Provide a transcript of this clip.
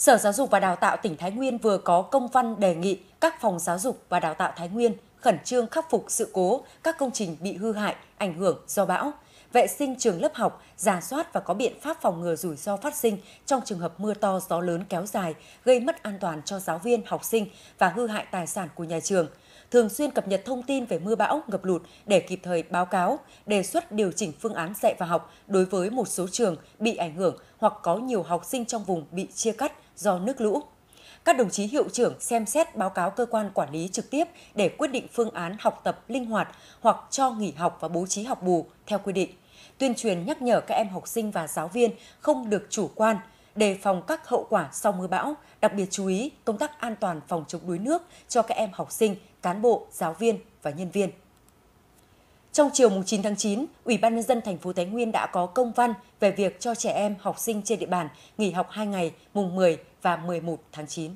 Sở Giáo dục và Đào tạo tỉnh Thái Nguyên vừa có công văn đề nghị các phòng giáo dục và đào tạo Thái Nguyên khẩn trương khắc phục sự cố các công trình bị hư hại, ảnh hưởng do bão, vệ sinh trường lớp học, giả soát và có biện pháp phòng ngừa rủi ro phát sinh trong trường hợp mưa to gió lớn kéo dài gây mất an toàn cho giáo viên, học sinh và hư hại tài sản của nhà trường. Thường xuyên cập nhật thông tin về mưa bão, ngập lụt để kịp thời báo cáo, đề xuất điều chỉnh phương án dạy và học đối với một số trường bị ảnh hưởng hoặc có nhiều học sinh trong vùng bị chia cắt, do nước lũ. Các đồng chí hiệu trưởng xem xét báo cáo cơ quan quản lý trực tiếp để quyết định phương án học tập linh hoạt hoặc cho nghỉ học và bố trí học bù theo quy định. Tuyên truyền nhắc nhở các em học sinh và giáo viên không được chủ quan, đề phòng các hậu quả sau mưa bão, đặc biệt chú ý công tác an toàn phòng chống đuối nước cho các em học sinh, cán bộ, giáo viên và nhân viên. Trong chiều 9 tháng 9, Ủy ban nhân dân thành phố Thái Nguyên đã có công văn về việc cho trẻ em học sinh trên địa bàn nghỉ học 2 ngày mùng 10 và 11 tháng 9.